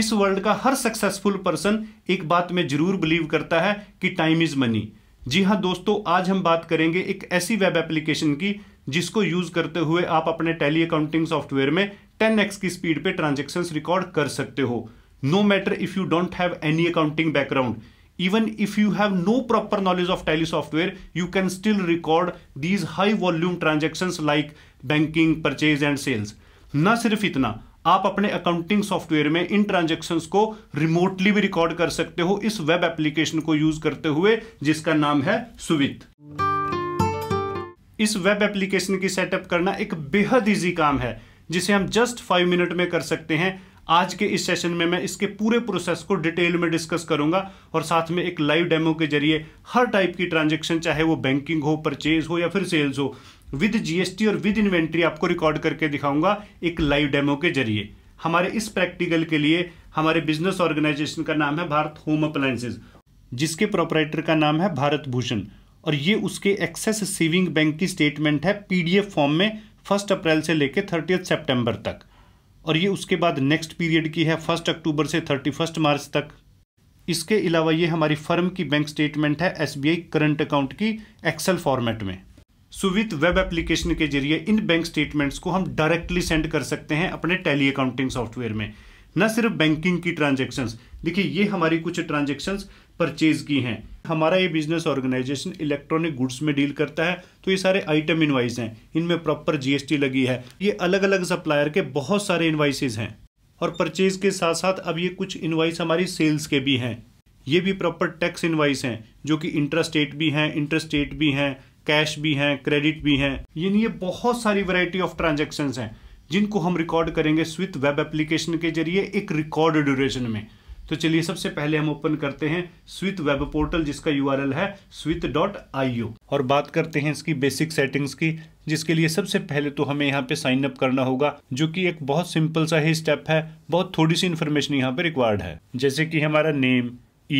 इस वर्ल्ड का हर successful person एक बात में जरूर बिलीव करता है कि टाइम इज मनी जी हाँ दोस्तों आज हम बात करेंगे एक ऐसी वेब एप्लीकेशन की जिसको यूज करते हुए आप अपने टैली अकाउंटिंग सॉफ्टवेयर में 10x की स्पीड पे ट्रांजेक्शन रिकॉर्ड कर सकते हो no matter if you don't have any accounting background even if you have no proper knowledge of Tally software you can still record these high volume transaction like banking purchase and sales ना सिर्फ इतना आप अपने accounting software में इन transaction को remotely भी record कर सकते हो इस वेब एप्लीकेशन को यूज करते हुए जिसका नाम है सुविध इस वेब एप्लीकेशन की सेटअप करना एक बेहद ईजी काम है जिसे हम जस्ट फाइव मिनट में कर सकते हैं आज के इस सेशन में मैं इसके पूरे प्रोसेस को डिटेल में डिस्कस करूंगा और साथ में एक लाइव डेमो के जरिए हर टाइप की ट्रांजेक्शन चाहे वो बैंकिंग हो परचेज हो या फिर सेल्स हो विद जीएसटी और विद इन्वेंट्री आपको रिकॉर्ड करके दिखाऊंगा एक लाइव डेमो के जरिए हमारे इस प्रैक्टिकल के लिए हमारे बिजनेस ऑर्गेनाइजेशन का नाम है भारत होम अप्लायंसेज जिसके प्रोपराइटर का नाम है भारत भूषण और ये उसके एक्सेस सेविंग बैंक की स्टेटमेंट है पीडीएफ फॉर्म में फर्स्ट अप्रैल से लेकर थर्टी सेप्टेम्बर तक और ये उसके बाद नेक्स्ट पीरियड की है फर्स्ट अक्टूबर से थर्टी फर्स्ट मार्च तक इसके अलावा ये हमारी फर्म की बैंक स्टेटमेंट है एसबीआई करंट अकाउंट की एक्सेल फॉर्मेट में सुवित वेब एप्लीकेशन के जरिए इन बैंक स्टेटमेंट्स को हम डायरेक्टली सेंड कर सकते हैं अपने टैली अकाउंटिंग सॉफ्टवेयर में न सिर्फ बैंकिंग की ट्रांजेक्शन देखिए ये हमारी कुछ ट्रांजेक्शन परचेज की हैं हमारा ये बिजनेस ऑर्गेनाइजेशन इलेक्ट्रॉनिक गुड्स में डील करता है तो ये सारे आइटम इन्वाइस हैं इनमें प्रॉपर जीएसटी लगी है ये अलग अलग सप्लायर के बहुत सारे इन्वाइसेज हैं और परचेज के साथ साथ अब ये कुछ इन्वाइस हमारी सेल्स के भी हैं ये भी प्रॉपर टैक्स इन्वाइस हैं जो कि इंटरस्टेट भी हैं इंटरस्टेट भी हैं कैश भी हैं क्रेडिट भी हैं यानी ये बहुत सारी वैरायटी ऑफ ट्रांजेक्शन हैं जिनको हम रिकॉर्ड करेंगे स्विथ वेब एप्लीकेशन के जरिए एक रिकॉर्ड ड्यूरेशन में तो चलिए सबसे पहले हम ओपन करते हैं स्विथ वेब पोर्टल जिसका यू है स्विथ डॉट और बात करते हैं इसकी बेसिक सेटिंग्स की जिसके लिए सबसे पहले तो हमें यहाँ पे साइन अप करना होगा जो कि एक बहुत सिंपल सा ही स्टेप है बहुत थोड़ी सी इन्फॉर्मेशन यहाँ पे रिक्वायर्ड है जैसे कि हमारा नेम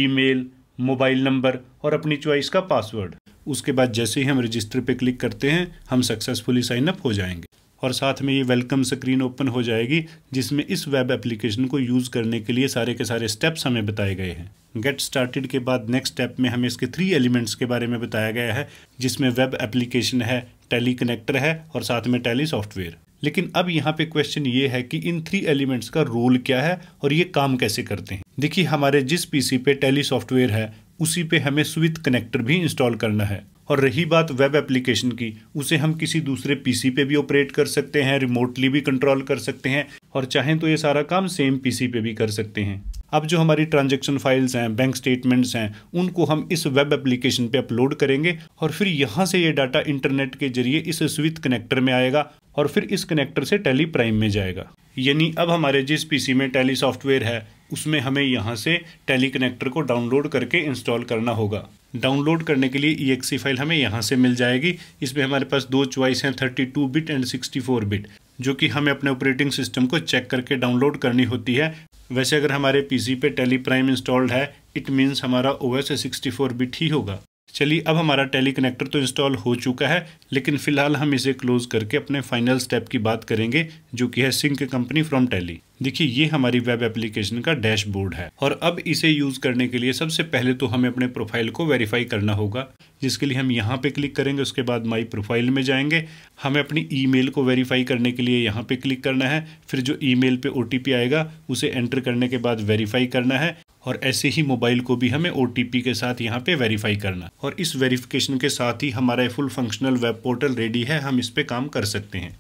ईमेल मोबाइल नंबर और अपनी च्वाइस का पासवर्ड उसके बाद जैसे ही हम रजिस्टर पे क्लिक करते हैं हम सक्सेसफुली साइन अप हो जाएंगे और साथ में ये वेलकम स्क्रीन ओपन हो जाएगी जिसमें इस वेब एप्लीकेशन को यूज़ करने के लिए सारे के सारे स्टेप्स हमें बताए गए हैं गेट स्टार्टेड के बाद नेक्स्ट स्टेप में हमें इसके थ्री एलिमेंट्स के बारे में बताया गया है जिसमें वेब एप्लीकेशन है टेली कनेक्टर है और साथ में टेली सॉफ्टवेयर लेकिन अब यहाँ पे क्वेश्चन ये है कि इन थ्री एलिमेंट्स का रोल क्या है और ये काम कैसे करते हैं देखिए हमारे जिस पीसी पे टेली सॉफ्टवेयर है उसी पे हमें स्विथ कनेक्टर भी इंस्टॉल करना है और रही बात वेब एप्लीकेशन की उसे हम किसी दूसरे पीसी पे भी ऑपरेट कर सकते हैं रिमोटली भी कंट्रोल कर सकते हैं और चाहें तो ये सारा काम सेम पीसी पे भी कर सकते हैं अब जो हमारी ट्रांजैक्शन फाइल्स हैं बैंक स्टेटमेंट्स हैं उनको हम इस वेब एप्लीकेशन पे अपलोड करेंगे और फिर यहाँ से ये डाटा इंटरनेट के जरिए इस स्विथ कनेक्टर में आएगा और फिर इस कनेक्टर से टेली प्राइम में जाएगा यानी अब हमारे जिस पीसी में टेली सॉफ्टवेयर है उसमें हमें यहाँ से टेली कनेक्टर को डाउनलोड करके इंस्टॉल करना होगा डाउनलोड करने के लिए ई फाइल हमें यहाँ से मिल जाएगी इसमें हमारे पास दो च्वाइस हैं 32 बिट एंड 64 बिट जो कि हमें अपने ऑपरेटिंग सिस्टम को चेक करके डाउनलोड करनी होती है वैसे अगर हमारे पीसी पे टेली प्राइम इंस्टॉल्ड है इट मीन्स हमारा O S sixty four bit ही होगा चलिए अब हमारा टेली कनेक्टर तो इंस्टॉल हो चुका है लेकिन फ़िलहाल हम इसे क्लोज़ करके अपने फाइनल स्टेप की बात करेंगे जो कि है सिंक कंपनी फ्रॉम टेली देखिए ये हमारी वेब एप्लीकेशन का डैशबोर्ड है और अब इसे यूज़ करने के लिए सबसे पहले तो हमें अपने प्रोफाइल को वेरीफाई करना होगा जिसके लिए हम यहाँ पे क्लिक करेंगे उसके बाद माई प्रोफाइल में जाएंगे हमें अपनी ईमेल को वेरीफाई करने के लिए यहाँ पे क्लिक करना है फिर जो ईमेल पे ओ आएगा उसे एंटर करने के बाद वेरीफाई करना है और ऐसे ही मोबाइल को भी हमें ओ के साथ यहाँ पे वेरीफाई करना और इस वेरिफिकेशन के साथ ही हमारा full functional web portal ready है हम इस पर काम कर सकते हैं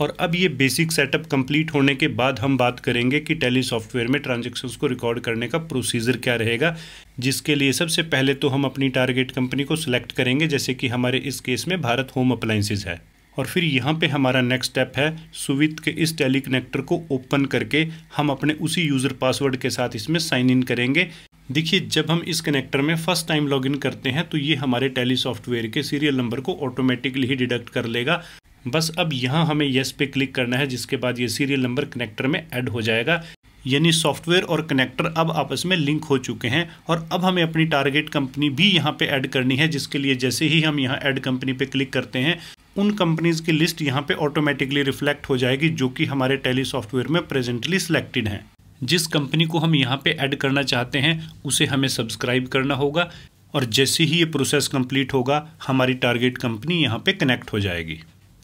और अब ये बेसिक सेटअप कंप्लीट होने के बाद हम बात करेंगे कि टेली सॉफ्टवेयर में ट्रांजेक्शन को रिकॉर्ड करने का प्रोसीजर क्या रहेगा जिसके लिए सबसे पहले तो हम अपनी टारगेट कंपनी को सिलेक्ट करेंगे जैसे कि हमारे इस केस में भारत होम अप्लाइंसेज है और फिर यहाँ पे हमारा नेक्स्ट स्टेप है सुवित के इस टेली कनेक्टर को ओपन करके हम अपने उसी यूज़र पासवर्ड के साथ इसमें साइन इन करेंगे देखिए जब हम इस कनेक्टर में फर्स्ट टाइम लॉगिन करते हैं तो ये हमारे टेली सॉफ्टवेयर के सीरियल नंबर को ऑटोमेटिकली ही डिडक्ट कर लेगा बस अब यहाँ हमें येस पे क्लिक करना है जिसके बाद ये सीरियल नंबर कनेक्टर में ऐड हो जाएगा यानी सॉफ्टवेयर और कनेक्टर अब आपस में लिंक हो चुके हैं और अब हमें अपनी टारगेट कंपनी भी यहाँ पे ऐड करनी है जिसके लिए जैसे ही हम यहाँ ऐड कंपनी पे क्लिक करते हैं उन कंपनीज़ की लिस्ट यहाँ पे ऑटोमेटिकली रिफ्लेक्ट हो जाएगी जो कि हमारे टेली सॉफ्टवेयर में प्रेजेंटली सिलेक्टेड हैं जिस कंपनी को हम यहाँ पे ऐड करना चाहते हैं उसे हमें सब्सक्राइब करना होगा और जैसे ही ये प्रोसेस कंप्लीट होगा हमारी टारगेट कंपनी यहाँ पे कनेक्ट हो जाएगी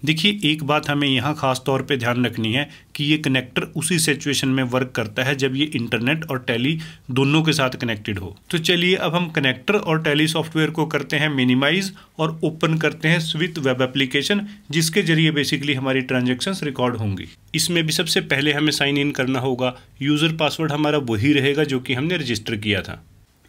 देखिए एक बात हमें यहाँ खास तौर पे ध्यान रखनी है कि ये कनेक्टर उसी सिचुएशन में वर्क करता है जब ये इंटरनेट और टैली दोनों के साथ कनेक्टेड हो तो चलिए अब हम कनेक्टर और टैली सॉफ्टवेयर को करते हैं मिनिमाइज और ओपन करते हैं स्विथ वेब एप्लीकेशन जिसके जरिए बेसिकली हमारी ट्रांजेक्शन रिकॉर्ड होंगी इसमें भी सबसे पहले हमें साइन इन करना होगा यूज़र पासवर्ड हमारा वही रहेगा जो कि हमने रजिस्टर किया था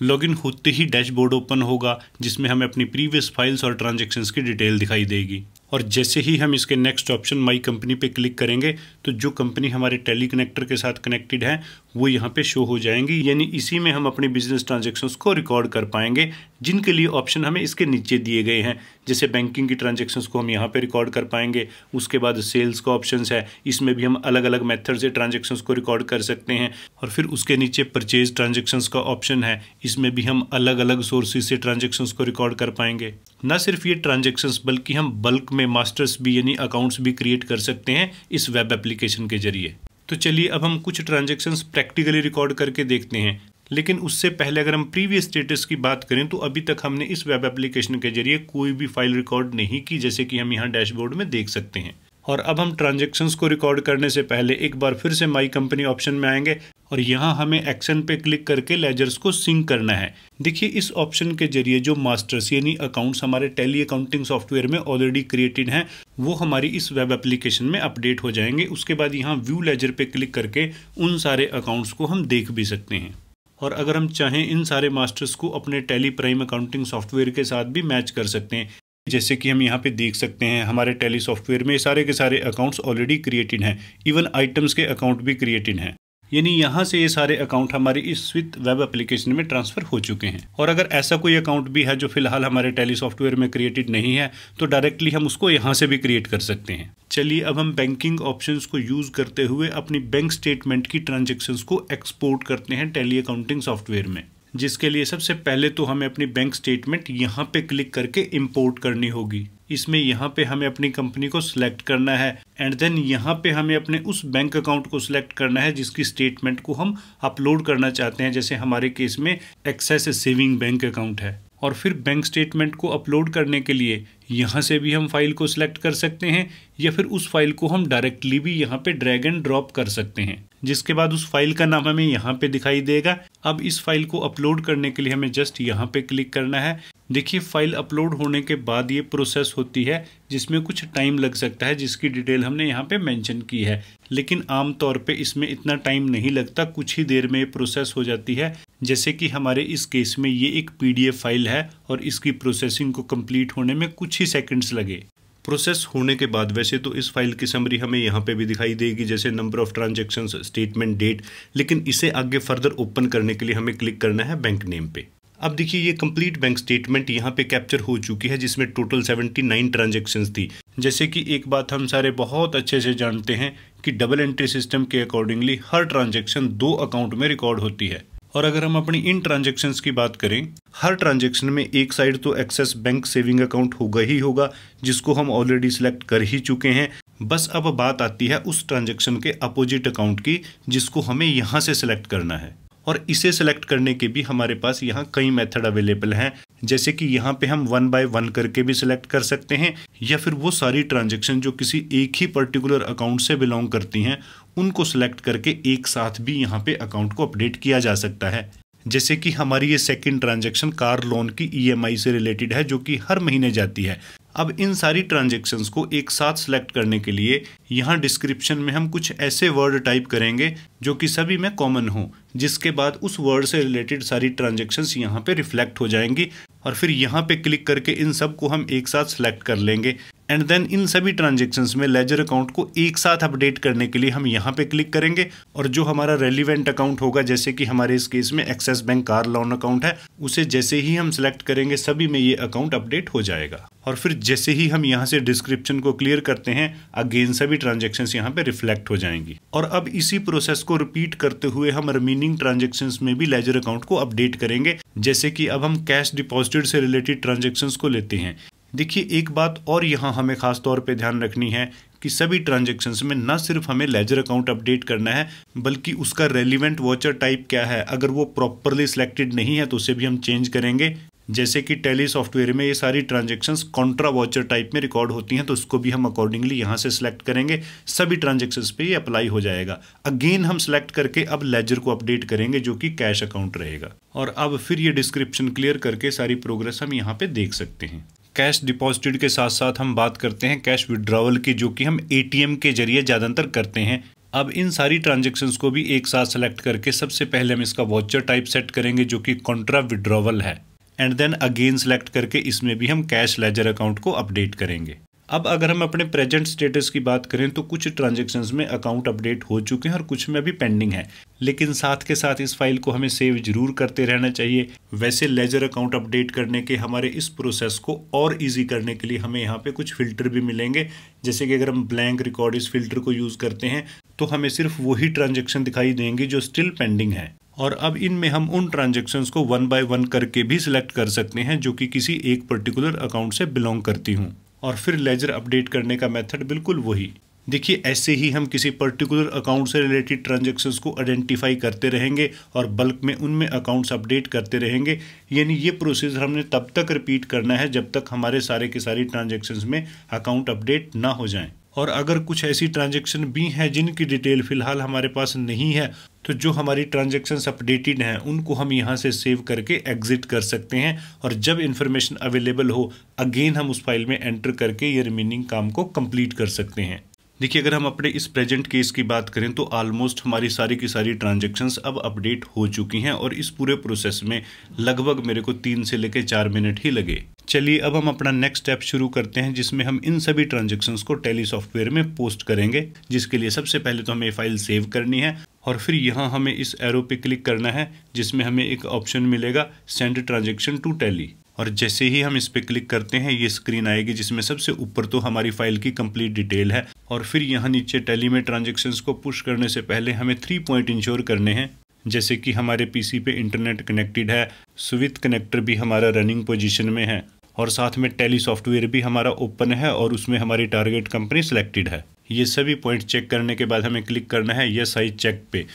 लॉगिन होते ही डैशबोर्ड ओपन होगा जिसमें हमें अपनी प्रीवियस फाइल्स और ट्रांजेक्शन्स की डिटेल दिखाई देगी और जैसे ही हम इसके नेक्स्ट ऑप्शन माई कंपनी पे क्लिक करेंगे तो जो कंपनी हमारे टेली कनेक्टर के साथ कनेक्टेड है वो यहाँ पे शो हो जाएंगी यानी इसी में हम अपने बिजनेस ट्रांजेक्शन्स को रिकॉर्ड कर पाएंगे जिनके लिए ऑप्शन हमें इसके नीचे दिए गए हैं जैसे बैंकिंग की ट्रांजेक्शन्स को हम यहाँ पर रिकॉर्ड कर पाएंगे उसके बाद सेल्स का ऑप्शन है इसमें भी हम अलग अलग मेथड से ट्रांजेक्शन्स को रिकॉर्ड कर सकते हैं और फिर उसके नीचे परचेज ट्रांजेक्शन्स का ऑप्शन है इसमें भी हम अलग अलग सोर्सेज से ट्रांजेक्शन्स को रिकॉर्ड कर पाएंगे ना सिर्फ ये ट्रांजेक्शन्स बल्कि हम बल्क में मास्टर्स भी यानी अकाउंट्स भी क्रिएट कर सकते हैं इस वेब एप्लीकेशन के जरिए तो चलिए अब हम कुछ ट्रांजेक्शन्स प्रैक्टिकली रिकॉर्ड करके देखते हैं लेकिन उससे पहले अगर हम प्रीवियस स्टेटस की बात करें तो अभी तक हमने इस वेब एप्लीकेशन के जरिए कोई भी फाइल रिकॉर्ड नहीं की जैसे कि हम यहाँ डैशबोर्ड में देख सकते हैं और अब हम ट्रांजेक्शन को रिकॉर्ड करने से पहले एक बार फिर से माई कंपनी ऑप्शन में आएंगे और यहाँ हमें एक्शन पे क्लिक करके लेजर्स को सिंक करना है देखिए इस ऑप्शन के जरिए जो मास्टर्स यानी अकाउंट्स हमारे टेली अकाउंटिंग सॉफ्टवेयर में ऑलरेडी क्रिएटेड हैं वो हमारी इस वेब एप्लीकेशन में अपडेट हो जाएंगे उसके बाद यहाँ व्यू लेजर पे क्लिक करके उन सारे अकाउंट्स को हम देख भी सकते हैं और अगर हम चाहें इन सारे मास्टर्स को अपने टेली प्राइम अकाउंटिंग सॉफ्टवेयर के साथ भी मैच कर सकते हैं जैसे कि हम यहाँ पे देख सकते हैं हमारे टेली सॉफ्टवेयर में सारे के सारे अकाउंट्स ऑलरेडी क्रिएटेड हैं इवन आइटम्स के अकाउंट भी क्रिएटेड हैं यानी यहाँ से ये सारे अकाउंट हमारे इस स्विथ वेब एप्लीकेशन में ट्रांसफर हो चुके हैं और अगर ऐसा कोई अकाउंट भी है जो फिलहाल हमारे टेली सॉफ्टवेयर में क्रिएटेड नहीं है तो डायरेक्टली हम उसको यहाँ से भी क्रिएट कर सकते हैं चलिए अब हम बैंकिंग ऑप्शंस को यूज़ करते हुए अपनी बैंक स्टेटमेंट की ट्रांजेक्शन को एक्सपोर्ट करते हैं टेली अकाउंटिंग सॉफ्टवेयर में जिसके लिए सबसे पहले तो हमें अपनी बैंक स्टेटमेंट यहाँ पे क्लिक करके इम्पोर्ट करनी होगी इसमें यहाँ पे हमें अपनी कंपनी को सिलेक्ट करना है एंड देन यहाँ पे हमें अपने उस बैंक अकाउंट को सिलेक्ट करना है जिसकी स्टेटमेंट को हम अपलोड करना चाहते हैं जैसे हमारे केस में एक्सेस सेविंग बैंक अकाउंट है और फिर बैंक स्टेटमेंट को अपलोड करने के लिए यहाँ से भी हम फाइल को सिलेक्ट कर सकते हैं या फिर उस फाइल को हम डायरेक्टली भी यहाँ पे ड्रैग एंड ड्रॉप कर सकते हैं जिसके बाद उस फाइल का नाम हमें यहाँ पे दिखाई देगा अब इस फाइल को अपलोड करने के लिए हमें जस्ट यहाँ पे क्लिक करना है देखिए फाइल अपलोड होने के बाद ये प्रोसेस होती है जिसमें कुछ टाइम लग सकता है जिसकी डिटेल हमने यहाँ पे मेंशन की है लेकिन आमतौर पे इसमें इतना टाइम नहीं लगता कुछ ही देर में ये प्रोसेस हो जाती है जैसे कि हमारे इस केस में ये एक पीडीएफ फाइल है और इसकी प्रोसेसिंग को कंप्लीट होने में कुछ ही सेकंड्स लगे प्रोसेस होने के बाद वैसे तो इस फाइल की समरी हमें यहाँ पे भी दिखाई देगी जैसे number of transaction statement date लेकिन इसे आगे फर्दर ओपन करने के लिए हमें क्लिक करना है बैंक नेम पे अब देखिए ये कंप्लीट बैंक स्टेटमेंट यहाँ पे कैप्चर हो चुकी है जिसमें टोटल 79 ट्रांजेक्शन थी जैसे कि एक बात हम सारे बहुत अच्छे से जानते हैं कि डबल एंट्री सिस्टम के अकॉर्डिंगली हर ट्रांजेक्शन दो अकाउंट में रिकॉर्ड होती है और अगर हम अपनी इन ट्रांजेक्शन की बात करें हर ट्रांजेक्शन में एक साइड तो एक्सेस बैंक सेविंग अकाउंट होगा ही होगा जिसको हम ऑलरेडी सिलेक्ट कर ही चुके हैं बस अब बात आती है उस ट्रांजेक्शन के अपोजिट अकाउंट की जिसको हमें यहाँ से सिलेक्ट करना है और इसे सिलेक्ट करने के भी हमारे पास यहाँ कई मेथड अवेलेबल हैं जैसे कि यहाँ पे हम वन बाय वन करके भी सिलेक्ट कर सकते हैं या फिर वो सारी ट्रांजेक्शन जो किसी एक ही पर्टिकुलर अकाउंट से बिलोंग करती हैं उनको सिलेक्ट करके एक साथ भी यहाँ पे अकाउंट को अपडेट किया जा सकता है जैसे कि हमारी ये second transaction car loan EMI ईएमआई e से रिलेटेड है जो कि हर महीने जाती है अब इन सारी ट्रांजेक्शन्स को एक साथ सेलेक्ट करने के लिए यहाँ डिस्क्रिप्शन में हम कुछ ऐसे वर्ड टाइप करेंगे जो कि सभी में कॉमन हो जिसके बाद उस वर्ड से रिलेटेड सारी ट्रांजेक्शन्स यहाँ पे रिफ्लेक्ट हो जाएंगी और फिर यहाँ पे क्लिक करके इन सब को हम एक साथ सेलेक्ट कर लेंगे एंड देन इन सभी ट्रांजेक्शन में लेजर अकाउंट को एक साथ अपडेट करने के लिए हम यहाँ पे क्लिक करेंगे और जो हमारा रेलिवेंट अकाउंट होगा जैसे कि हमारे इस केस में Axis bank car loan account है उसे जैसे ही हम सिलेक्ट करेंगे सभी में ये अकाउंट अपडेट हो जाएगा और फिर जैसे ही हम यहाँ से डिस्क्रिप्शन को क्लियर करते हैं अगेन सभी ट्रांजेक्शन यहाँ पे रिफ्लेक्ट हो जाएंगी और अब इसी प्रोसेस को रिपीट करते हुए हम रिमेनिंग ट्रांजेक्शन में भी लेजर अकाउंट को अपडेट करेंगे जैसे कि अब हम कैश डिपॉजिट से रिलेटेड ट्रांजेक्शन को लेते हैं देखिए एक बात और यहाँ हमें खास तौर पे ध्यान रखनी है कि सभी ट्रांजेक्शन्स में ना सिर्फ हमें लेजर अकाउंट अपडेट करना है बल्कि उसका रेलिवेंट वॉचर टाइप क्या है अगर वो प्रॉपरली सिलेक्टेड नहीं है तो उसे भी हम चेंज करेंगे जैसे कि टेली सॉफ्टवेयर में ये सारी ट्रांजेक्शन्स कॉन्ट्रा वॉचर टाइप में रिकॉर्ड होती हैं तो उसको भी हम अकॉर्डिंगली यहाँ से सिलेक्ट करेंगे सभी ट्रांजेक्शन्स पे ये अप्लाई हो जाएगा अगेन हम सिलेक्ट करके अब लेजर को अपडेट करेंगे जो कि कैश अकाउंट रहेगा और अब फिर ये डिस्क्रिप्शन क्लियर करके सारी प्रोग्रेस हम यहाँ पे देख सकते हैं कैश डिपॉजिटेड के साथ साथ हम बात करते हैं कैश विड्रावल की जो कि हम एटीएम के जरिए ज़्यादातर करते हैं अब इन सारी ट्रांजेक्शन्स को भी एक साथ सेलेक्ट करके सबसे पहले हम इसका वॉचर टाइप सेट करेंगे जो कि कॉन्ट्रा विड्रॉवल है एंड देन अगेन सेलेक्ट करके इसमें भी हम कैश लेजर अकाउंट को अपडेट करेंगे अब अगर हम अपने प्रेजेंट स्टेटस की बात करें तो कुछ ट्रांजेक्शन्स में अकाउंट अपडेट हो चुके हैं और कुछ में अभी पेंडिंग है लेकिन साथ के साथ इस फाइल को हमें सेव जरूर करते रहना चाहिए वैसे लेजर अकाउंट अपडेट करने के हमारे इस प्रोसेस को और इजी करने के लिए हमें यहाँ पे कुछ फिल्टर भी मिलेंगे जैसे कि अगर हम ब्लैंक रिकॉर्ड इस फिल्टर को यूज़ करते हैं तो हमें सिर्फ वही ट्रांजेक्शन दिखाई देंगे जो स्टिल पेंडिंग है और अब इनमें हम उन ट्रांजेक्शन्स को वन बाय वन करके भी सिलेक्ट कर सकते हैं जो कि किसी एक पर्टिकुलर अकाउंट से बिलोंग करती हूँ और फिर लेजर अपडेट करने का मेथड बिल्कुल वही देखिए ऐसे ही हम किसी पर्टिकुलर अकाउंट से रिलेटेड ट्रांजेक्शन्स को आइडेंटिफाई करते रहेंगे और बल्क में उनमें अकाउंट्स अपडेट करते रहेंगे यानी ये प्रोसेस हमने तब तक रिपीट करना है जब तक हमारे सारे के सारे ट्रांजेक्शन्स में अकाउंट अपडेट ना हो जाएं और अगर कुछ ऐसी ट्रांजेक्शन भी हैं जिनकी डिटेल फिलहाल हमारे पास नहीं है तो जो हमारी ट्रांजेक्शन अपडेटेड हैं उनको हम यहाँ से सेव करके एग्ज़िट कर सकते हैं और जब इन्फॉर्मेशन अवेलेबल हो अगेन हम उस फाइल में एंटर करके ये रिमेनिंग काम को कम्प्लीट कर सकते हैं देखिए अगर हम अपने इस प्रेजेंट केस की बात करें तो ऑलमोस्ट हमारी सारी की सारी ट्रांजेक्शन्स अब अपडेट हो चुकी हैं और इस पूरे प्रोसेस में लगभग मेरे को तीन से लेकर चार मिनट ही लगे चलिए अब हम अपना नेक्स्ट स्टेप शुरू करते हैं जिसमें हम इन सभी ट्रांजेक्शन्स को टेली सॉफ्टवेयर में पोस्ट करेंगे जिसके लिए सबसे पहले तो हमें फाइल सेव करनी है और फिर यहाँ हमें इस एरो पे क्लिक करना है जिसमें हमें एक ऑप्शन मिलेगा सेंड ट्रांजेक्शन टू टैली और जैसे ही हम इस पर क्लिक करते हैं ये स्क्रीन आएगी जिसमें सबसे ऊपर तो हमारी फाइल की कंप्लीट डिटेल है और फिर यहाँ नीचे टैली में ट्रांजेक्शन्स को पुश करने से पहले हमें थ्री पॉइंट इंश्योर करने हैं जैसे कि हमारे पीसी पे इंटरनेट कनेक्टेड है स्विथ कनेक्टर भी हमारा रनिंग पोजिशन में है और साथ में टेली सॉफ्टवेयर भी हमारा ओपन है और उसमें हमारी टारगेट कंपनी सेलेक्टेड है ये सभी पॉइंट चेक करने के बाद हमें क्लिक करना है ये साइज चेक पे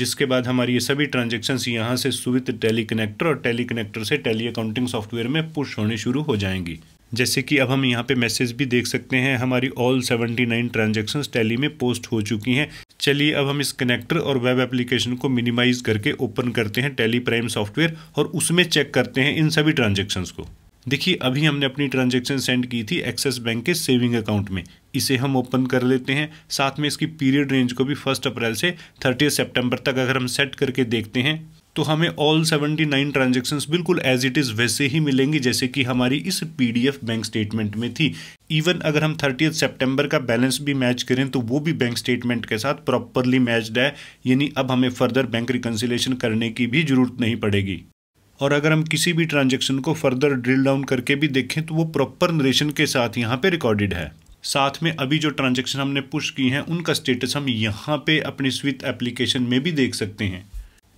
जिसके बाद हमारी ये सभी ट्रांजेक्शन्स यहाँ से सुवित टेली कनेक्टर और टेली कनेक्टर से टेली अकाउंटिंग सॉफ्टवेयर में पुश होने शुरू हो जाएंगी जैसे कि अब हम यहाँ पे मैसेज भी देख सकते हैं हमारी ऑल 79 ट्रांजेक्शन टेली में पोस्ट हो चुकी हैं चलिए अब हम इस कनेक्टर और वेब एप्लीकेशन को मिनिमाइज करके ओपन करते हैं टेली प्राइम सॉफ्टवेयर और उसमें चेक करते हैं इन सभी ट्रांजेक्शन्स को देखिए अभी हमने अपनी ट्रांजेक्शन सेंड की थी एक्सिस बैंक के सेविंग अकाउंट में इसे हम ओपन कर लेते हैं साथ में इसकी पीरियड रेंज को भी फर्स्ट अप्रैल से थर्टी सितंबर तक अगर हम सेट करके देखते हैं तो हमें ऑल 79 ट्रांजेक्शन बिल्कुल एज इट इज़ वैसे ही मिलेंगी जैसे कि हमारी इस पीडीएफ बैंक स्टेटमेंट में थी इवन अगर हम थर्टी सितंबर का बैलेंस भी मैच करें तो वो भी बैंक स्टेटमेंट के साथ प्रॉपरली मैच्ड है यानी अब हमें फर्दर बैंक रिकन्सिलेशन करने की भी ज़रूरत नहीं पड़ेगी और अगर हम किसी भी ट्रांजेक्शन को फर्दर ड्रिल डाउन करके भी देखें तो वो प्रॉपर नरेशन के साथ यहाँ पर रिकॉर्डेड है साथ में अभी जो ट्रांजेक्शन हमने पुश की हैं उनका स्टेटस हम यहाँ पे अपने स्विथ एप्लीकेशन में भी देख सकते हैं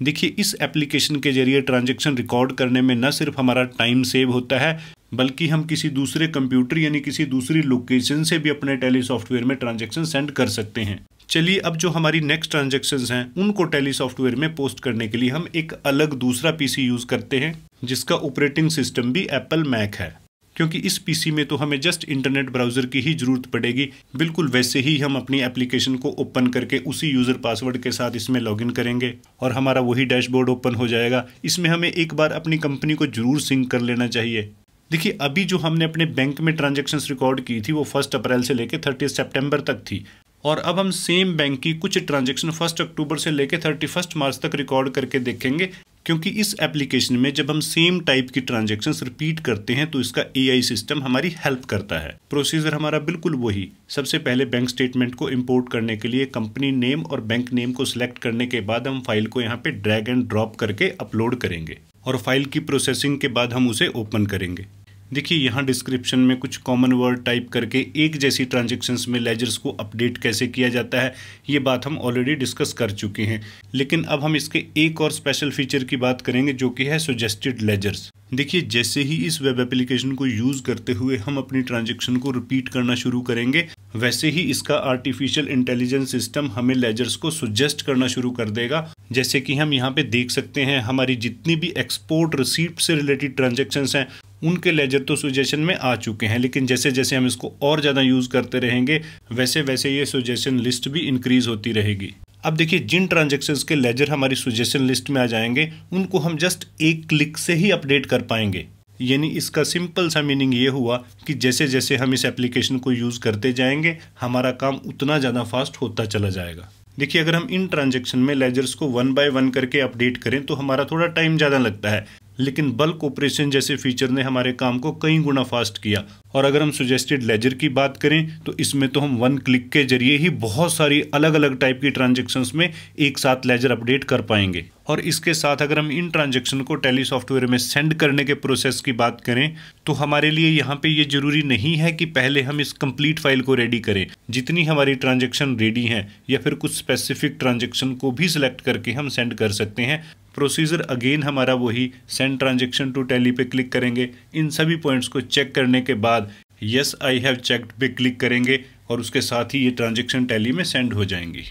देखिए इस एप्लीकेशन के जरिए ट्रांजेक्शन रिकॉर्ड करने में न सिर्फ हमारा टाइम सेव होता है बल्कि हम किसी दूसरे कंप्यूटर यानी किसी दूसरी लोकेशन से भी अपने टेली सॉफ्टवेयर में ट्रांजेक्शन सेंड कर सकते हैं चलिए अब जो हमारी नेक्स्ट ट्रांजेक्शन हैं उनको टेली सॉफ्टवेयर में पोस्ट करने के लिए हम एक अलग दूसरा पीसी यूज़ करते हैं जिसका ऑपरेटिंग सिस्टम भी एप्पल मैक है क्योंकि इस पीसी में तो हमें जस्ट इंटरनेट ब्राउज़र की ही ज़रूरत पड़ेगी बिल्कुल वैसे ही हम अपनी एप्लीकेशन को ओपन करके उसी यूज़र पासवर्ड के साथ इसमें लॉगिन करेंगे और हमारा वही डैशबोर्ड ओपन हो जाएगा इसमें हमें एक बार अपनी कंपनी को ज़रूर सिंक कर लेना चाहिए देखिए अभी जो हमने अपने बैंक में ट्रांजेक्शन रिकॉर्ड की थी वो फर्स्ट अप्रैल से लेकर थर्टी सेप्टेम्बर तक थी और अब हम सेम बैंक की कुछ ट्रांजेक्शन फर्स्ट अक्टूबर से लेकर थर्टी फर्स्ट मार्च तक रिकॉर्ड करके देखेंगे क्योंकि इस एप्लीकेशन में जब हम सेम टाइप की ट्रांजेक्शन रिपीट करते हैं तो इसका ए सिस्टम हमारी हेल्प करता है प्रोसीजर हमारा बिल्कुल वही सबसे पहले बैंक स्टेटमेंट को इम्पोर्ट करने के लिए कंपनी नेम और बैंक नेम को सिलेक्ट करने के बाद हम फाइल को यहाँ पे ड्रैग एंड ड्रॉप करके अपलोड करेंगे और फाइल की प्रोसेसिंग के बाद हम उसे ओपन करेंगे देखिए यहाँ डिस्क्रिप्शन में कुछ कॉमन वर्ड टाइप करके एक जैसी ट्रांजेक्शन्स में लेजर्स को अपडेट कैसे किया जाता है ये बात हम ऑलरेडी डिस्कस कर चुके हैं लेकिन अब हम इसके एक और स्पेशल फीचर की बात करेंगे जो कि है सुजेस्टेड लेजर्स देखिए जैसे ही इस वेब एप्लीकेशन को यूज़ करते हुए हम अपनी ट्रांजेक्शन को रिपीट करना शुरू करेंगे वैसे ही इसका आर्टिफिशियल इंटेलिजेंस सिस्टम हमें लेजर्स को सुजेस्ट करना शुरू कर देगा जैसे कि हम यहाँ पे देख सकते हैं हमारी जितनी भी एक्सपोर्ट रिसीप्ट से रिलेटेड ट्रांजेक्शन हैं उनके लेजर तो सुजेशन में आ चुके हैं लेकिन जैसे जैसे हम इसको और ज़्यादा यूज़ करते रहेंगे वैसे वैसे ये सुजेशन लिस्ट भी इंक्रीज़ होती रहेगी अब देखिए जिन ट्रांजेक्शन्स के लेजर हमारी सुजेशन लिस्ट में आ जाएंगे उनको हम जस्ट एक क्लिक से ही अपडेट कर पाएंगे यानी इसका सिंपल सा मीनिंग ये हुआ कि जैसे जैसे हम इस एप्लीकेशन को यूज़ करते जाएंगे हमारा काम उतना ज़्यादा फास्ट होता चला जाएगा देखिए अगर हम इन ट्रांजेक्शन में लेजर्स को वन बाय वन करके अपडेट करें तो हमारा थोड़ा टाइम ज़्यादा लगता है लेकिन बल्क ऑपरेशन जैसे फीचर ने हमारे काम को कई गुना फास्ट किया और अगर हम सुजेस्टेड लेजर की बात करें तो इसमें तो हम वन क्लिक के जरिए ही बहुत सारी अलग अलग टाइप की ट्रांजेक्शन में एक साथ लेजर अपडेट कर पाएंगे और इसके साथ अगर हम इन ट्रांजेक्शन को टेली सॉफ्टवेयर में सेंड करने के प्रोसेस की बात करें तो हमारे लिए यहाँ पे ये जरूरी नहीं है कि पहले हम इस कंप्लीट फाइल को रेडी करें जितनी हमारी ट्रांजेक्शन रेडी हैं या फिर कुछ स्पेसिफिक ट्रांजेक्शन को भी सिलेक्ट करके हम सेंड कर सकते हैं प्रोसीजर अगेन हमारा वही सेंड ट्रांजेक्शन टू टैली पे क्लिक करेंगे इन सभी पॉइंट्स को चेक करने के बाद येस आई हैव चेकड पे क्लिक करेंगे और उसके साथ ही ये ट्रांजेक्शन टैली में सेंड हो जाएंगी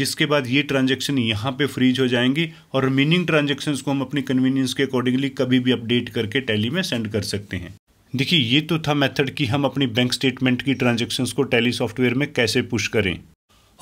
जिसके बाद ये ट्रांजेक्शन यहाँ पे फ्रीज हो जाएंगी और रिमेनिंग ट्रांजेक्शन को हम अपनी कन्वीनियंस के अकॉर्डिंगली कभी भी अपडेट करके टैली में सेंड कर सकते हैं देखिए ये तो था मेथड कि हम अपनी बैंक स्टेटमेंट की ट्रांजेक्शन्स को टैली सॉफ्टवेयर में कैसे पुश करें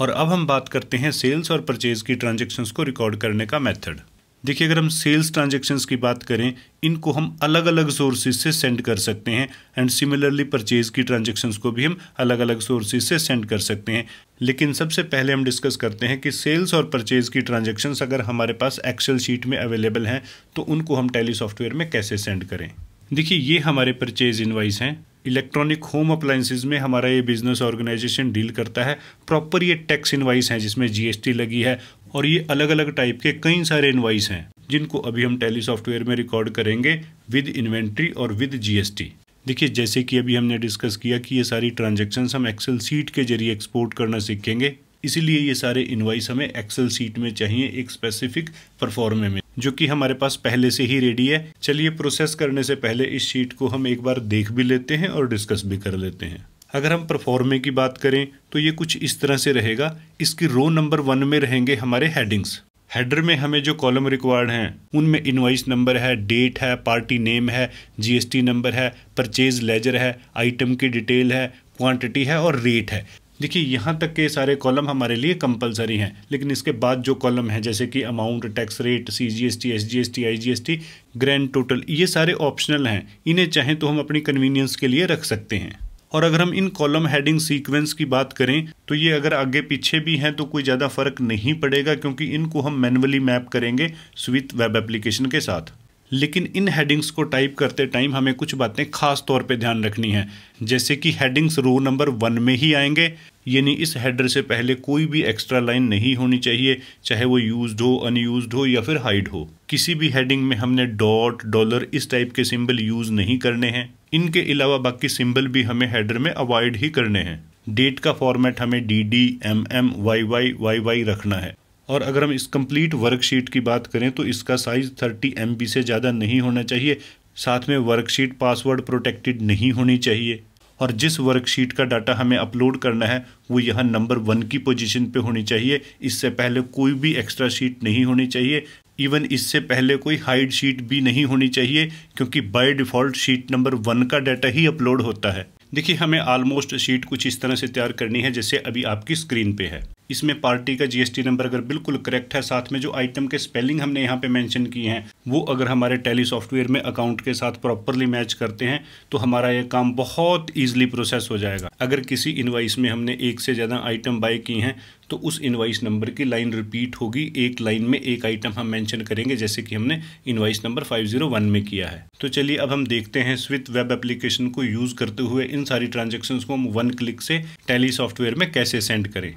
और अब हम बात करते हैं सेल्स और परचेज की ट्रांजेक्शन्स को रिकॉर्ड करने का मेथड देखिए अगर हम सेल्स ट्रांजेक्शन की बात करें इनको हम अलग अलग सोर्सेज से सेंड कर सकते हैं एंड सिमिलरली परचेज की ट्रांजेक्शन को भी हम अलग अलग सोर्सेज से सेंड कर सकते हैं लेकिन सबसे पहले हम डिस्कस करते हैं कि सेल्स और परचेज की ट्रांजेक्शन अगर हमारे पास एक्सेल शीट में अवेलेबल हैं तो उनको हम टेली सॉफ्टवेयर में कैसे सेंड करें देखिए ये हमारे परचेज इन्वाइस हैं इलेक्ट्रॉनिक होम अप्लाइंसेज में हमारा ये बिजनेस ऑर्गेनाइजेशन डील करता है प्रॉपर ये टैक्स इनवाइस हैं जिसमें जीएसटी लगी है और ये अलग अलग टाइप के कई सारे इन्वाइस हैं जिनको अभी हम टेली सॉफ्टवेयर में रिकॉर्ड करेंगे विद इन्वेंट्री और विद जीएसटी देखिए जैसे कि अभी हमने डिस्कस किया कि ये सारी ट्रांजेक्शन हम एक्सेल सीट के जरिए एक्सपोर्ट करना सीखेंगे इसीलिए ये सारे इन्वाइस हमें एक्सेल सीट में चाहिए एक स्पेसिफिक परफॉर्मे में जो कि हमारे पास पहले से ही रेडी है चलिए प्रोसेस करने से पहले इस शीट को हम एक बार देख भी लेते हैं और डिस्कस भी कर लेते हैं अगर हम परफॉर्मे की बात करें तो ये कुछ इस तरह से रहेगा इसकी रो नंबर वन में रहेंगे हमारे हेडिंग्स हेडर में हमें जो कॉलम रिक्वायर्ड हैं उनमें इनवाइस नंबर है डेट है पार्टी नेम है जीएसटी नंबर है परचेज लेजर है आइटम की डिटेल है क्वांटिटी है और रेट है देखिए यहाँ तक के सारे कॉलम हमारे लिए कंपलसरी हैं लेकिन इसके बाद जो कॉलम है जैसे कि amount tax rate C G S T S G S T I G S T grand total ये सारे ऑप्शनल हैं इन्हें चाहें तो हम अपनी कन्वीनियंस के लिए रख सकते हैं और अगर हम इन कॉलम हेडिंग सीक्वेंस की बात करें तो ये अगर आगे पीछे भी हैं तो कोई ज़्यादा फर्क नहीं पड़ेगा क्योंकि इनको हम मैनुअली मैप करेंगे स्विथ वेब एप्लीकेशन के साथ लेकिन इन हेडिंग्स को टाइप करते टाइम हमें कुछ बातें खास तौर पे ध्यान रखनी है जैसे कि हेडिंग्स रो नंबर वन में ही आएंगे यानी इस हेडर से पहले कोई भी एक्स्ट्रा लाइन नहीं होनी चाहिए चाहे वो यूज्ड हो अनयूज्ड हो या फिर हाइड हो किसी भी हेडिंग में हमने डॉट डॉलर इस टाइप के सिंबल यूज़ नहीं करने हैं इनके अलावा बाकी सिंबल भी हमें हेडर में अवॉइड ही करने हैं डेट का फॉर्मेट हमें D D M M Y Y Y Y रखना है और अगर हम इस कंप्लीट वर्कशीट की बात करें तो इसका साइज़ थर्टी एम से ज़्यादा नहीं होना चाहिए साथ में वर्कशीट पासवर्ड प्रोटेक्टेड नहीं होनी चाहिए और जिस वर्कशीट का डाटा हमें अपलोड करना है वो यहाँ नंबर वन की पोजीशन पे होनी चाहिए इससे पहले कोई भी एक्स्ट्रा शीट नहीं होनी चाहिए इवन इससे पहले कोई हाइड शीट भी नहीं होनी चाहिए क्योंकि by default sheet number one का डाटा ही अपलोड होता है देखिए हमें ऑलमोस्ट शीट कुछ इस तरह से तैयार करनी है जैसे अभी आपकी स्क्रीन पे है इसमें पार्टी का जीएसटी नंबर अगर बिल्कुल करेक्ट है साथ में जो आइटम के स्पेलिंग हमने यहाँ पे मेंशन किए हैं वो अगर हमारे टैली सॉफ्टवेयर में अकाउंट के साथ प्रॉपरली मैच करते हैं तो हमारा ये काम बहुत इजीली प्रोसेस हो जाएगा अगर किसी इन्वाइस में हमने एक से ज़्यादा आइटम बाई की हैं तो उस इन्वाइस नंबर की लाइन रिपीट होगी एक लाइन में एक आइटम हम मेंशन करेंगे जैसे कि हमने इन्वाइस नंबर 501 में किया है तो चलिए अब हम देखते हैं स्विथ वेब एप्लीकेशन को यूज़ करते हुए इन सारी ट्रांजेक्शन्स को हम वन क्लिक से टैली सॉफ्टवेयर में कैसे सेंड करें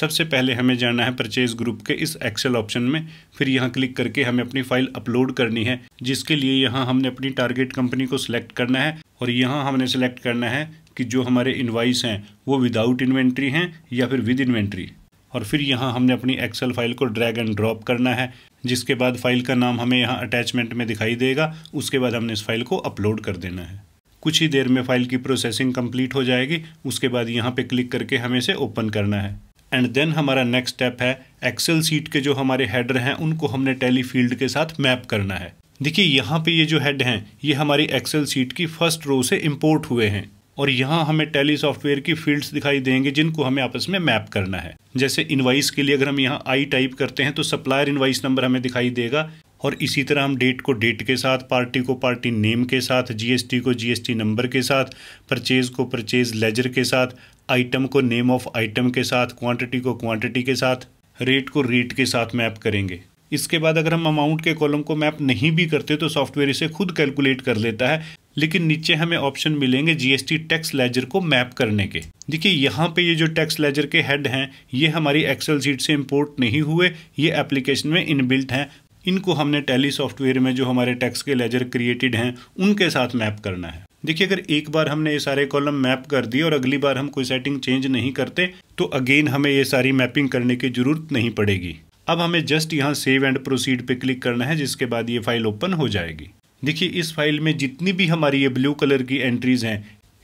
सबसे पहले हमें जाना है परचेज ग्रुप के इस एक्सेल ऑप्शन में फिर यहाँ क्लिक करके हमें अपनी फाइल अपलोड करनी है जिसके लिए यहाँ हमने अपनी टारगेट कंपनी को सिलेक्ट करना है और यहाँ हमने सेलेक्ट करना है कि जो हमारे इन्वाइस हैं वो विदाउट इन्वेंट्री हैं या फिर विद इन्वेंट्री और फिर यहाँ हमने अपनी एक्सेल फाइल को ड्रैग एंड ड्रॉप करना है जिसके बाद फाइल का नाम हमें यहाँ अटैचमेंट में दिखाई देगा उसके बाद हमने इस फाइल को अपलोड कर देना है कुछ ही देर में फाइल की प्रोसेसिंग कंप्लीट हो जाएगी उसके बाद यहाँ पे क्लिक करके हमें इसे ओपन करना है एंड देन हमारा नेक्स्ट स्टेप है एक्सेल सीट के जो हमारे हेडर हैं उनको हमने टेली फील्ड के साथ मैप करना है देखिए यहाँ पे ये जो हेड हैं ये हमारी एक्सेल सीट की फर्स्ट रो से इम्पोर्ट हुए हैं और यहाँ हमें टैली सॉफ्टवेयर की फील्ड्स दिखाई देंगे जिनको हमें आपस में मैप करना है जैसे इन्वाइस के लिए अगर हम यहाँ आई टाइप करते हैं तो सप्लायर इन्वाइस नंबर हमें दिखाई देगा और इसी तरह हम डेट को डेट के साथ पार्टी को पार्टी नेम के साथ जीएसटी को जीएसटी नंबर के साथ परचेज़ को परचेज़ लेजर के साथ आइटम को नेम ऑफ आइटम के साथ क्वांटिटी को क्वांटिटी के साथ रेट को रेट के साथ मैप करेंगे इसके बाद अगर हम अमाउंट के कॉलम को मैप नहीं भी करते तो सॉफ्टवेयर इसे खुद कैलकुलेट कर लेता है लेकिन नीचे हमें ऑप्शन मिलेंगे जीएसटी टैक्स लेजर को मैप करने के देखिए यहाँ पे ये जो टैक्स लेजर के हेड हैं ये हमारी एक्सेल सीट से इंपोर्ट नहीं हुए ये एप्लीकेशन में इनबिल्ट हैं इनको हमने टैली सॉफ्टवेयर में जो हमारे टैक्स के लेजर क्रिएटेड हैं उनके साथ मैप करना है देखिए अगर एक बार हमने ये सारे कॉलम मैप कर दिए और अगली बार हम कोई सेटिंग चेंज नहीं करते तो अगेन हमें ये सारी मैपिंग करने की ज़रूरत नहीं पड़ेगी अब हमें जस्ट यहाँ सेव एंड प्रोसीड पे क्लिक करना है जिसके बाद ये फाइल ओपन हो जाएगी देखिए इस फाइल में जितनी भी हमारी ये ब्लू कलर की एंट्रीज़ हैं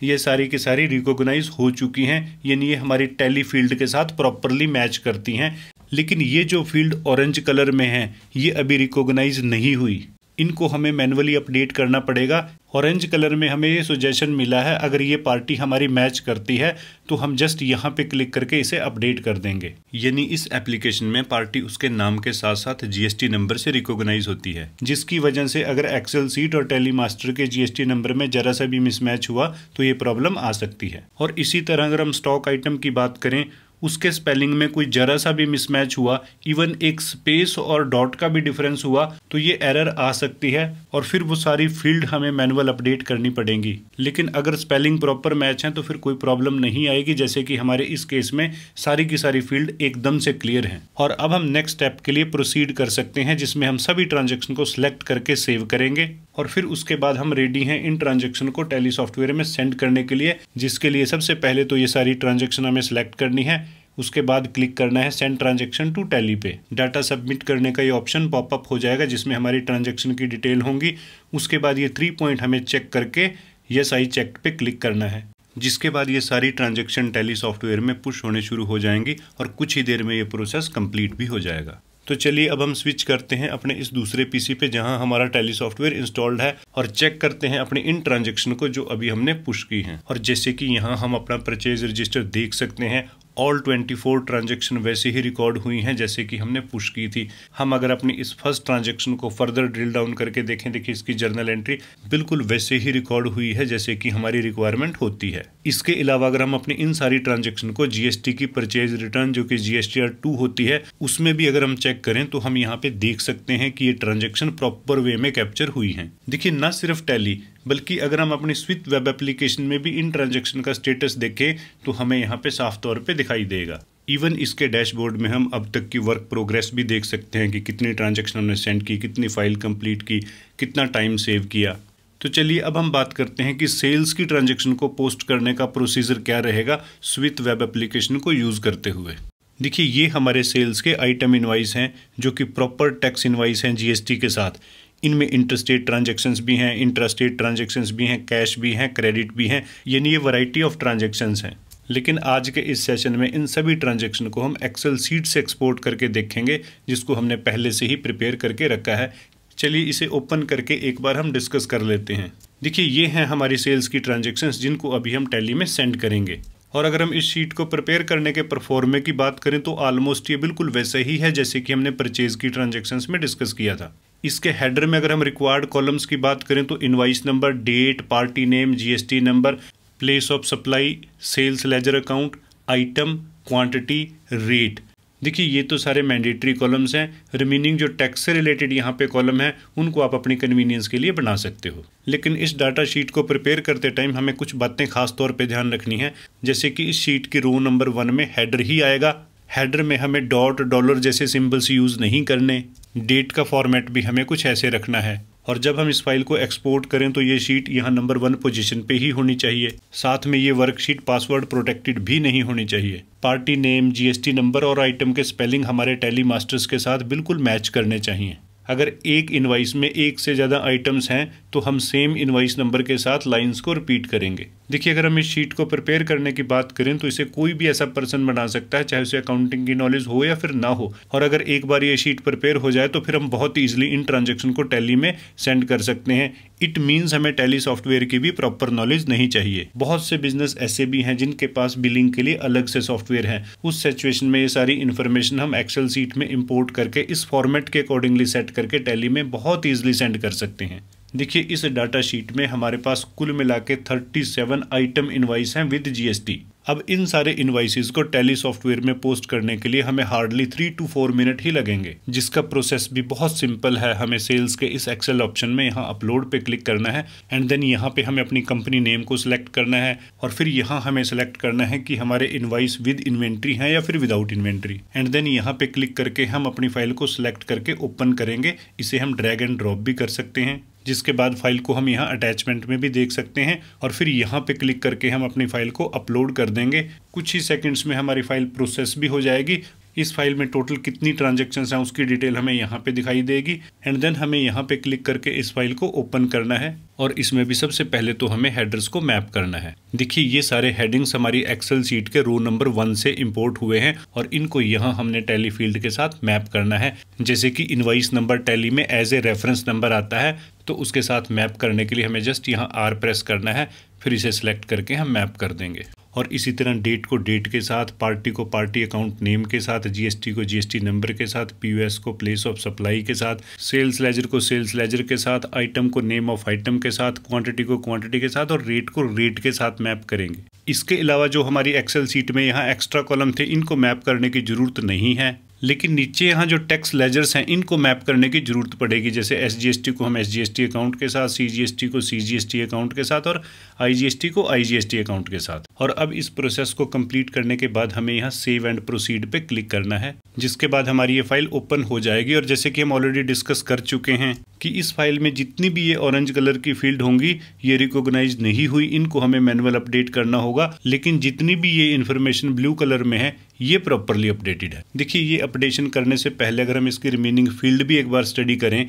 ये सारी की सारी रिकोगनाइज हो चुकी हैं यानी ये हमारी टैली फील्ड के साथ प्रॉपरली मैच करती हैं लेकिन ये जो फील्ड ऑरेंज कलर में हैं ये अभी रिकोगनाइज नहीं हुई इनको हमें मैनुअली अपडेट करना पड़ेगा ऑरेंज कलर में हमें ये सुजेशन मिला है अगर ये पार्टी हमारी मैच करती है तो हम जस्ट यहाँ पे क्लिक करके इसे अपडेट कर देंगे यानी इस एप्लीकेशन में पार्टी उसके नाम के साथ साथ जीएसटी नंबर से रिकॉग्नाइज होती है जिसकी वजह से अगर एक्सेल सीट और टेली मास्टर के जीएसटी नंबर में जरा सा भी मिसमैच हुआ तो ये प्रॉब्लम आ सकती है और इसी तरह अगर हम स्टॉक आइटम की बात करें उसके स्पेलिंग में कोई जरा सा भी मिसमैच हुआ इवन एक स्पेस और डॉट का भी डिफरेंस हुआ तो ये एरर आ सकती है और फिर वो सारी फील्ड हमें मैनुअल अपडेट करनी पड़ेगी लेकिन अगर स्पेलिंग प्रॉपर मैच है तो फिर कोई प्रॉब्लम नहीं आएगी जैसे कि हमारे इस केस में सारी की सारी फील्ड एकदम से क्लियर है और अब हम नेक्स्ट स्टेप के लिए प्रोसीड कर सकते हैं जिसमें हम सभी ट्रांजेक्शन को सिलेक्ट करके सेव करेंगे और फिर उसके बाद हम रेडी हैं इन ट्रांजेक्शन को टेली सॉफ्टवेयर में सेंड करने के लिए जिसके लिए सबसे पहले तो ये सारी ट्रांजेक्शन हमें सेलेक्ट करनी है उसके बाद क्लिक करना है सेंड ट्रांजेक्शन टू टैली पे डाटा सबमिट करने का ये ऑप्शन पॉपअप हो जाएगा जिसमें हमारी ट्रांजेक्शन की डिटेल होंगी उसके बाद ये थ्री पॉइंट हमें चेक करके यस आई चेक पे क्लिक करना है जिसके बाद ये सारी ट्रांजेक्शन टैली सॉफ्टवेयर में पुश होने शुरू हो जाएंगी और कुछ ही देर में ये प्रोसेस कंप्लीट भी हो जाएगा तो चलिए अब हम स्विच करते हैं अपने इस दूसरे पीसी पे जहां हमारा टैली सॉफ्टवेयर इंस्टॉल्ड है और चेक करते हैं अपने इन ट्रांजेक्शन को जो अभी हमने पुश की हैं और जैसे कि यहां हम अपना परचेज रजिस्टर देख सकते हैं ऑल 24 ट्रांजेक्शन वैसे ही रिकॉर्ड हुई हैं जैसे कि हमने पुश की थी हम अगर अपनी इस फर्स्ट ट्रांजेक्शन को फर्दर ड्रिल डाउन करके देखें देखिए इसकी जर्नल एंट्री बिल्कुल वैसे ही रिकॉर्ड हुई है जैसे कि हमारी रिक्वायरमेंट होती है इसके अलावा अगर हम अपने इन सारी ट्रांजेक्शन को जीएसटी की परचेज रिटर्न जो कि जीएसटी आर टू होती है उसमें भी अगर हम चेक करें तो हम यहाँ पे देख सकते हैं कि ये ट्रांजेक्शन प्रॉपर वे में कैप्चर हुई है देखिए न सिर्फ टैली बल्कि अगर हम अपनी स्विथ वेब एप्लीकेशन में भी इन ट्रांजेक्शन का स्टेटस देखें तो हमें यहाँ पे साफ तौर पे दिखाई देगा इवन इसके डैशबोर्ड में हम अब तक की वर्क प्रोग्रेस भी देख सकते हैं कि कितनी ट्रांजेक्शन हमने सेंड की कितनी फाइल कंप्लीट की कितना टाइम सेव किया तो चलिए अब हम बात करते हैं कि सेल्स की ट्रांजेक्शन को पोस्ट करने का प्रोसीजर क्या रहेगा स्विथ वेब एप्लीकेशन को यूज़ करते हुए देखिए ये हमारे सेल्स के आइटम इन्वाइस हैं जो कि प्रॉपर टैक्स इन्वाइस हैं जीएसटी के साथ इनमें इंटरस्टेट ट्रांजेक्शन्स भी हैं इंटरस्टेट ट्रांजेक्शन्स भी हैं कैश भी हैं क्रेडिट भी हैं यानी ये वैरायटी ऑफ ट्रांजेक्शन्स हैं लेकिन आज के इस सेशन में इन सभी ट्रांजेक्शन को हम एक्सेल सीट से एक्सपोर्ट करके देखेंगे जिसको हमने पहले से ही प्रिपेयर करके रखा है चलिए इसे ओपन करके एक बार हम डिस्कस कर लेते हैं देखिए ये हैं हमारी सेल्स की ट्रांजेक्शन्स जिनको अभी हम टैली में सेंड करेंगे और अगर हम इस शीट को प्रिपेयर करने के परफॉर्मे की बात करें तो ऑलमोस्ट ये बिल्कुल वैसे ही है जैसे कि हमने परचेज की ट्रांजेक्शन्स में डिस्कस किया था इसके हेडर में अगर हम रिक्वायर्ड कॉलम्स की बात करें तो invoice number date party name GST number place of supply sales ledger account item quantity rate देखिए ये तो सारे मैंडेटरी कॉलम्स हैं रिमेनिंग जो टैक्स से रिलेटेड यहाँ पे कॉलम है उनको आप अपनी कन्वीनियंस के लिए बना सकते हो लेकिन इस डाटा शीट को प्रिपेयर करते टाइम हमें कुछ बातें खास तौर पे ध्यान रखनी है जैसे कि इस शीट की रो नंबर वन में हेडर ही आएगा हेडर में हमें डॉट डॉलर जैसे सिंबल्स यूज़ नहीं करने डेट का फॉर्मेट भी हमें कुछ ऐसे रखना है और जब हम इस फाइल को एक्सपोर्ट करें तो ये शीट यहाँ नंबर वन पोजीशन पे ही होनी चाहिए साथ में ये वर्कशीट पासवर्ड प्रोटेक्टेड भी नहीं होनी चाहिए पार्टी नेम जीएसटी नंबर और आइटम के स्पेलिंग हमारे टैली मास्टर्स के साथ बिल्कुल मैच करने चाहिए अगर एक इनवाइस में एक से ज़्यादा आइटम्स हैं तो हम सेम इनवाइस नंबर के साथ लाइंस को रिपीट करेंगे देखिए अगर हम इस शीट को प्रिपेयर करने की बात करें तो इसे कोई भी ऐसा पर्सन बना सकता है चाहे उसे अकाउंटिंग की नॉलेज हो या फिर ना हो और अगर एक बार ये शीट प्रिपेयर हो जाए तो फिर हम बहुत ईजिली इन ट्रांजेक्शन को टैली में सेंड कर सकते हैं इट मीन्स हमें टैली सॉफ्टवेयर की भी प्रॉपर नॉलेज नहीं चाहिए बहुत से बिजनेस ऐसे भी हैं जिनके पास बिलिंग के लिए अलग से सॉफ्टवेयर है उस सिचुएशन में ये सारी इन्फॉर्मेशन हम एक्सेल सीट में इम्पोर्ट करके इस फॉर्मेट के अकॉर्डिंगली सेट करके टैली में बहुत ईजिली सेंड कर सकते हैं देखिए इस डाटा शीट में हमारे पास कुल मिला के थर्टी सेवन आइटम इन्वाइस हैं विद जीएसटी अब इन सारे इन्वाइसिस को टेली सॉफ्टवेयर में पोस्ट करने के लिए हमें hardly three two four minute ही लगेंगे जिसका प्रोसेस भी बहुत सिंपल है हमें सेल्स के इस एक्सेल ऑप्शन में यहाँ अपलोड पे क्लिक करना है एंड देन यहाँ पे हमें अपनी कंपनी नेम को सिलेक्ट करना है और फिर यहाँ हमें सेलेक्ट करना है कि हमारे इन्वाइस विद इन्वेंट्री है या फिर विदाउट इन्वेंट्री एंड देन यहाँ पे क्लिक करके हम अपनी फाइल को सिलेक्ट करके ओपन करेंगे इसे हम ड्रैग एंड ड्रॉप भी कर सकते हैं जिसके बाद फाइल को हम यहाँ अटैचमेंट में भी देख सकते हैं और फिर यहाँ पे क्लिक करके हम अपनी फाइल को अपलोड कर देंगे कुछ ही सेकंड्स में हमारी फाइल प्रोसेस भी हो जाएगी इस फाइल में टोटल कितनी ट्रांजेक्शन हैं उसकी डिटेल हमें यहाँ पे दिखाई देगी एंड देन हमें यहाँ पे क्लिक करके इस फाइल को ओपन करना है और इसमें भी सबसे पहले तो हमें हेडर्स को मैप करना है देखिए ये सारे हेडिंग्स हमारी एक्सेल सीट के रो नंबर वन से इम्पोर्ट हुए हैं और इनको यहाँ हमने टैली फील्ड के साथ मैप करना है जैसे कि इनवाइस नंबर टैली में एज ए रेफरेंस नंबर आता है तो उसके साथ मैप करने के लिए हमें जस्ट यहाँ आर प्रेस करना है फिर इसे सिलेक्ट करके हम मैप कर देंगे और इसी तरह डेट को डेट के साथ पार्टी को पार्टी अकाउंट नेम के साथ जीएसटी को जीएसटी नंबर के साथ पीयूएस को प्लेस ऑफ सप्लाई के साथ सेल्स लेजर को सेल्स लेजर के साथ आइटम को नेम ऑफ आइटम के साथ क्वांटिटी को क्वांटिटी के साथ और रेट को रेट के साथ मैप करेंगे इसके अलावा जो हमारी एक्सेल सीट में यहाँ एक्स्ट्रा कॉलम थे इनको मैप करने की ज़रूरत नहीं है लेकिन नीचे यहाँ जो टैक्स लेजर्स हैं इनको मैप करने की ज़रूरत पड़ेगी जैसे एस को हम एस अकाउंट के साथ सी को सी अकाउंट के साथ और आई को आई अकाउंट के साथ और अब इस प्रोसेस को कंप्लीट करने के बाद हमें यहाँ सेव एंड प्रोसीड पे क्लिक करना है जिसके बाद हमारी ये फाइल ओपन हो जाएगी और जैसे कि हम ऑलरेडी डिस्कस कर चुके हैं कि इस फाइल में जितनी भी ये ऑरेंज कलर की फील्ड होंगी ये रिकॉग्नाइज नहीं हुई इनको हमें मैनुअल अपडेट करना होगा लेकिन जितनी भी ये इन्फॉर्मेशन ब्लू कलर में है ये प्रॉपरली अपडेटेड है देखिए ये अपडेशन करने से पहले अगर हम इसकी रिमेनिंग फील्ड भी एक बार स्टडी करें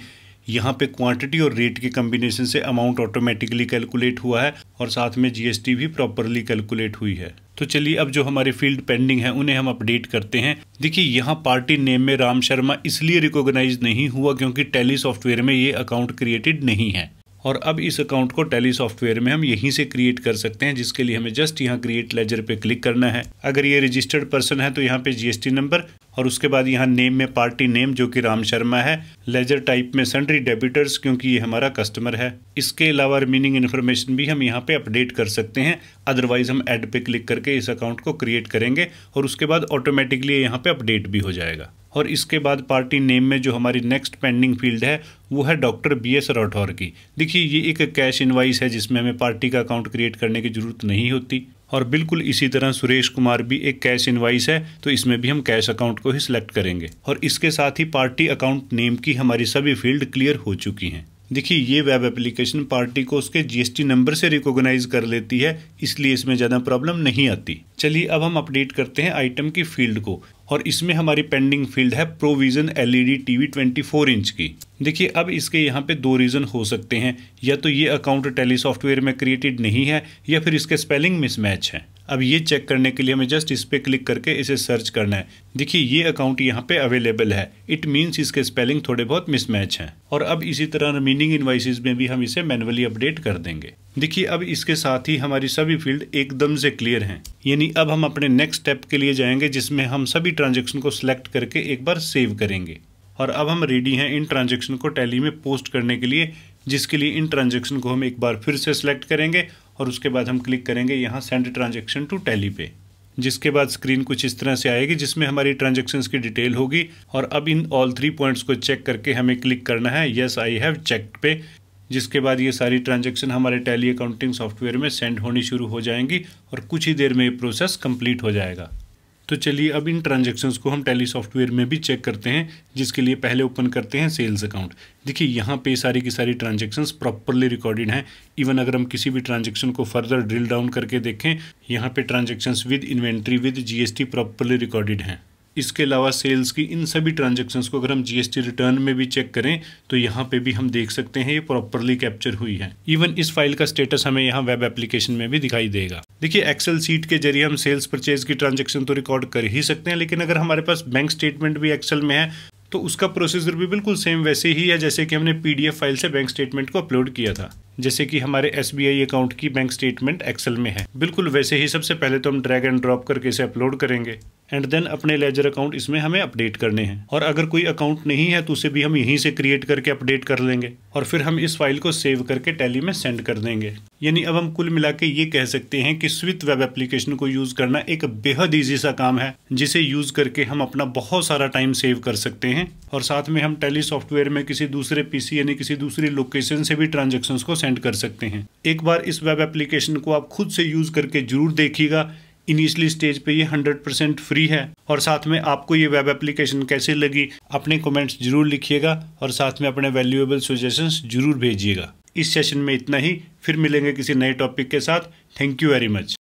यहाँ पे क्वांटिटी और रेट के कम्बिनेशन से अमाउंट ऑटोमेटिकली कैलकुलेट हुआ है और साथ में जीएसटी भी प्रॉपरली कैलकुलेट हुई है तो चलिए अब जो हमारे फील्ड पेंडिंग है उन्हें हम अपडेट करते हैं देखिए यहाँ पार्टी नेम में राम शर्मा इसलिए रिकॉग्नाइज नहीं हुआ क्योंकि टेली सॉफ्टवेयर में ये अकाउंट क्रिएटेड नहीं है और अब इस अकाउंट को टैली सॉफ्टवेयर में हम यहीं से क्रिएट कर सकते हैं जिसके लिए हमें जस्ट यहाँ क्रिएट लेजर पे क्लिक करना है अगर ये रजिस्टर्ड पर्सन है तो यहाँ पे जीएसटी नंबर और उसके बाद यहाँ नेम में पार्टी नेम जो कि राम शर्मा है लेजर टाइप में सन्ड्री डेबिटर्स क्योंकि ये हमारा कस्टमर है इसके अलावा रिमीनिंग इन्फॉर्मेशन भी हम यहाँ पे अपडेट कर सकते हैं अदरवाइज़ हम एड पे क्लिक करके इस अकाउंट को क्रिएट करेंगे और उसके बाद ऑटोमेटिकली यहाँ पे अपडेट भी हो जाएगा और इसके बाद पार्टी नेम में जो हमारी नेक्स्ट पेंडिंग फील्ड है वो है डॉक्टर बी एस राठौर की देखिए ये एक कैश इनवाइस है जिसमें हमें पार्टी का अकाउंट क्रिएट करने की ज़रूरत नहीं होती और बिल्कुल इसी तरह सुरेश कुमार भी एक कैश इनवाइस है तो इसमें भी हम कैश अकाउंट को ही सिलेक्ट करेंगे और इसके साथ ही पार्टी अकाउंट नेम की हमारी सभी फील्ड क्लियर हो चुकी हैं देखिए ये वेब एप्लीकेशन पार्टी को उसके जीएसटी नंबर से रिकॉग्नाइज कर लेती है इसलिए इसमें ज़्यादा प्रॉब्लम नहीं आती चलिए अब हम अपडेट करते हैं आइटम की फील्ड को और इसमें हमारी पेंडिंग फील्ड है प्रोविजन एलईडी टीवी 24 इंच की देखिए अब इसके यहाँ पे दो रीज़न हो सकते हैं या तो ये अकाउंट टेली सॉफ्टवेयर में क्रिएटेड नहीं है या फिर इसके स्पेलिंग मिसमैच है अब ये चेक करने के लिए हमें जस्ट इस पर क्लिक करके इसे सर्च करना है देखिए ये अकाउंट यहाँ पे अवेलेबल है इट मीन्स इसके स्पेलिंग थोड़े बहुत मिसमैच हैं और अब इसी तरह रिमीनिंग इन्वाइसिस में भी हम इसे मैनुअली अपडेट कर देंगे देखिए अब इसके साथ ही हमारी सभी फील्ड एकदम से क्लियर हैं यानी अब हम अपने नेक्स्ट स्टेप के लिए जाएंगे जिसमें हम सभी ट्रांजेक्शन को सिलेक्ट करके एक बार सेव करेंगे और अब हम रेडी हैं इन ट्रांजेक्शन को टैली में पोस्ट करने के लिए जिसके लिए इन ट्रांजेक्शन को हम एक बार फिर से सिलेक्ट करेंगे और उसके बाद हम क्लिक करेंगे यहाँ सेंड ट्रांजेक्शन टू टैली पे जिसके बाद स्क्रीन कुछ इस तरह से आएगी जिसमें हमारी ट्रांजेक्शन की डिटेल होगी और अब इन ऑल थ्री पॉइंट्स को चेक करके हमें क्लिक करना है येस आई हैव चेक पे जिसके बाद ये सारी ट्रांजेक्शन हमारे टैली अकाउंटिंग सॉफ्टवेयर में सेंड होनी शुरू हो जाएंगी और कुछ ही देर में ये प्रोसेस कंप्लीट हो जाएगा तो चलिए अब इन ट्रांजेक्शन्स को हम टैली सॉफ्टवेयर में भी चेक करते हैं जिसके लिए पहले ओपन करते हैं सेल्स अकाउंट देखिए यहाँ पे सारी की सारी ट्रांजेक्शन्स प्रॉपरली रिकॉर्डेड हैं इवन अगर हम किसी भी ट्रांजेक्शन को फर्दर ड्रिल डाउन करके देखें यहाँ पे transactions with inventory with GST properly recorded हैं इसके अलावा सेल्स की इन सभी ट्रांजेक्शन को अगर हम जीएसटी रिटर्न में भी चेक करें तो यहाँ पे भी हम देख सकते हैं ये प्रॉपरली कैप्चर हुई है इवन इस फाइल का स्टेटस हमें यहाँ वेब एप्लीकेशन में भी दिखाई देगा देखिए एक्सेल सीट के जरिए हम सेल्स परचेज की ट्रांजेक्शन तो रिकॉर्ड कर ही सकते हैं लेकिन अगर हमारे पास बैंक स्टेटमेंट भी एक्सेल में है तो उसका प्रोसीजर भी बिल्कुल सेम वैसे ही है जैसे कि हमने पीडीएफ फाइल से बैंक स्टेटमेंट को अपलोड किया था जैसे कि हमारे एस अकाउंट की बैंक स्टेटमेंट एक्सेल में है बिल्कुल वैसे ही सबसे पहले तो हम ड्रैग एंड ड्रॉप करके इसे अपलोड करेंगे एंड देन अपने लेजर अकाउंट इसमें हमें अपडेट करने हैं और अगर कोई अकाउंट नहीं है तो उसे भी हम यहीं से क्रिएट करके अपडेट कर लेंगे और फिर हम इस फाइल को सेव करके टैली में सेंड कर देंगे यानी अब हम कुल मिला के ये कह सकते हैं कि स्विथ वेब एप्लीकेशन को यूज़ करना एक बेहद ईजी सा काम है जिसे यूज़ करके हम अपना बहुत सारा टाइम सेव कर सकते हैं और साथ में हम टेली सॉफ्टवेयर में किसी दूसरे पीसी यानी किसी दूसरी लोकेशन से भी ट्रांजेक्शन को सेंड कर सकते हैं एक बार इस वेब एप्लीकेशन को आप खुद से यूज़ करके जरूर देखिएगा इनिशियली स्टेज पे ये 100 परसेंट फ्री है और साथ में आपको ये वेब एप्लीकेशन कैसे लगी अपने कमेंट्स जरूर लिखिएगा और साथ में अपने वैल्यूएबल सजेशंस जरूर भेजिएगा इस सेशन में इतना ही फिर मिलेंगे किसी नए टॉपिक के साथ थैंक यू वेरी मच